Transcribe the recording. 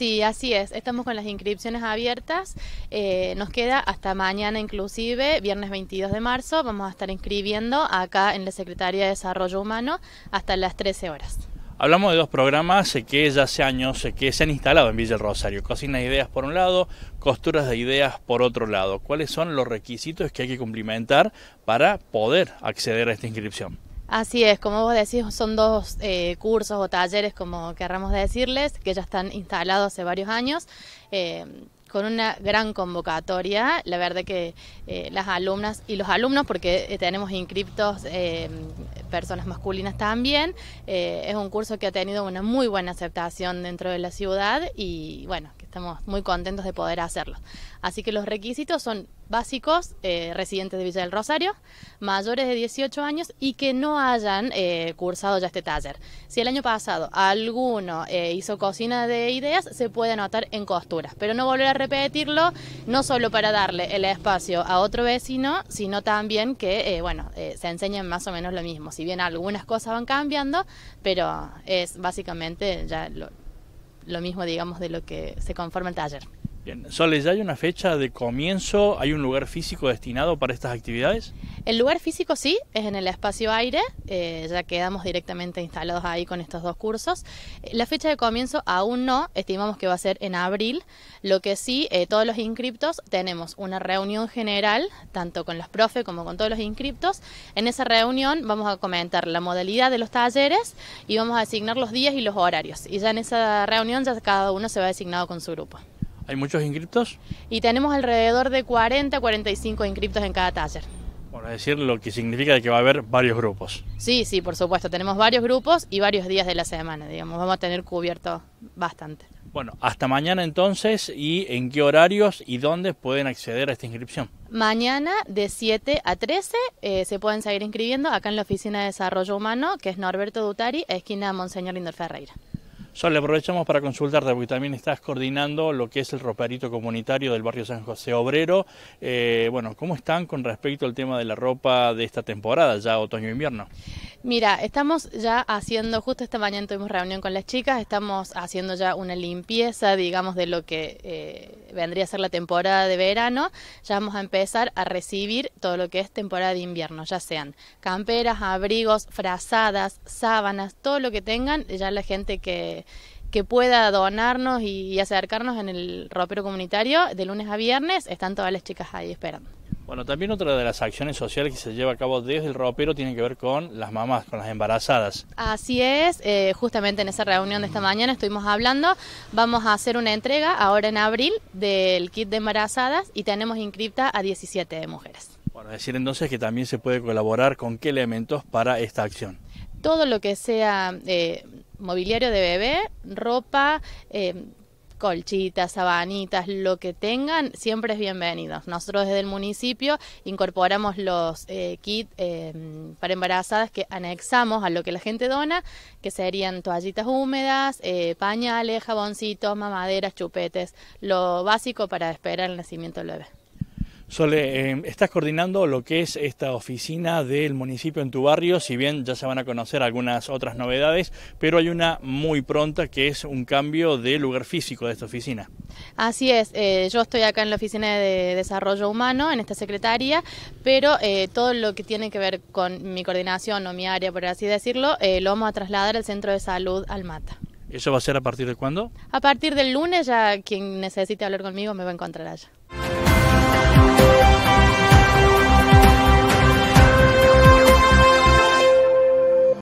Sí, así es. Estamos con las inscripciones abiertas. Eh, nos queda hasta mañana inclusive, viernes 22 de marzo. Vamos a estar inscribiendo acá en la Secretaría de Desarrollo Humano hasta las 13 horas. Hablamos de dos programas que ya hace años que se han instalado en Villa Rosario. Cocina Ideas por un lado, Costuras de Ideas por otro lado. ¿Cuáles son los requisitos que hay que cumplimentar para poder acceder a esta inscripción? Así es, como vos decís, son dos eh, cursos o talleres, como querramos decirles, que ya están instalados hace varios años. Eh, con una gran convocatoria. La verdad que eh, las alumnas y los alumnos, porque tenemos inscriptos personas masculinas también, es un curso que ha tenido una muy buena aceptación dentro de la ciudad y bueno, estamos muy contentos de poder hacerlo. Así que los requisitos son básicos, eh, residentes de Villa del Rosario, mayores de 18 años y que no hayan eh, cursado ya este taller. Si el año pasado alguno eh, hizo cocina de ideas, se puede anotar en costuras, pero no volver a repetirlo, no solo para darle el espacio a otro vecino, sino también que, bueno, se enseñen más o menos lo mismo. Si bien algunas cosas van cambiando, pero es básicamente ya lo, lo mismo, digamos, de lo que se conforma el taller. Bien, Soles, ¿hay una fecha de comienzo? ¿Hay un lugar físico destinado para estas actividades? El lugar físico sí, es en el espacio aire, eh, ya quedamos directamente instalados ahí con estos dos cursos. Eh, la fecha de comienzo aún no, estimamos que va a ser en abril, lo que sí, eh, todos los inscriptos tenemos una reunión general, tanto con los profes como con todos los inscriptos. En esa reunión vamos a comentar la modalidad de los talleres y vamos a asignar los días y los horarios. Y ya en esa reunión ya cada uno se va a designado con su grupo. ¿Hay muchos inscriptos? Y tenemos alrededor de 40 a 45 inscriptos en cada taller. Bueno, es decir, lo que significa que va a haber varios grupos. Sí, sí, por supuesto. Tenemos varios grupos y varios días de la semana, digamos. Vamos a tener cubierto bastante. Bueno, hasta mañana entonces y en qué horarios y dónde pueden acceder a esta inscripción. Mañana de 7 a 13 eh, se pueden seguir inscribiendo acá en la Oficina de Desarrollo Humano, que es Norberto Dutari, esquina Monseñor Lindor Ferreira. Sol, aprovechamos para consultarte porque también estás coordinando lo que es el roperito comunitario del barrio San José Obrero. Eh, bueno, ¿cómo están con respecto al tema de la ropa de esta temporada, ya otoño-invierno? Mira, estamos ya haciendo, justo esta mañana tuvimos reunión con las chicas, estamos haciendo ya una limpieza, digamos, de lo que eh, vendría a ser la temporada de verano. Ya vamos a empezar a recibir todo lo que es temporada de invierno, ya sean camperas, abrigos, frazadas, sábanas, todo lo que tengan, ya la gente que que pueda donarnos y acercarnos en el ropero comunitario de lunes a viernes, están todas las chicas ahí esperando. Bueno, también otra de las acciones sociales que se lleva a cabo desde el ropero tiene que ver con las mamás, con las embarazadas. Así es, eh, justamente en esa reunión de esta mañana estuvimos hablando, vamos a hacer una entrega ahora en abril del kit de embarazadas y tenemos inscripta a 17 mujeres. Bueno, decir entonces que también se puede colaborar con qué elementos para esta acción. Todo lo que sea eh, mobiliario de bebé, ropa, eh, colchitas, sabanitas, lo que tengan, siempre es bienvenido. Nosotros desde el municipio incorporamos los eh, kits em, para embarazadas que anexamos a lo que la gente dona, que serían toallitas húmedas, eh, pañales, jaboncitos, mamaderas, chupetes, lo básico para esperar el nacimiento del bebé. Sole, em, estás coordinando lo que es esta oficina del municipio en tu barrio, si bien ya se van a conocer algunas otras novedades, pero hay una muy pronta que es un cambio de lugar físico de esta oficina. Así es, eh, yo estoy acá en la Oficina de Desarrollo Humano, en esta secretaría, pero eh, todo lo que tiene que ver con mi coordinación o mi área, por así decirlo, eh, lo vamos a trasladar al Centro de Salud Almata. ¿Eso va a ser a partir de cuándo? A partir del lunes, ya quien necesite hablar conmigo me va a encontrar allá. Thank you.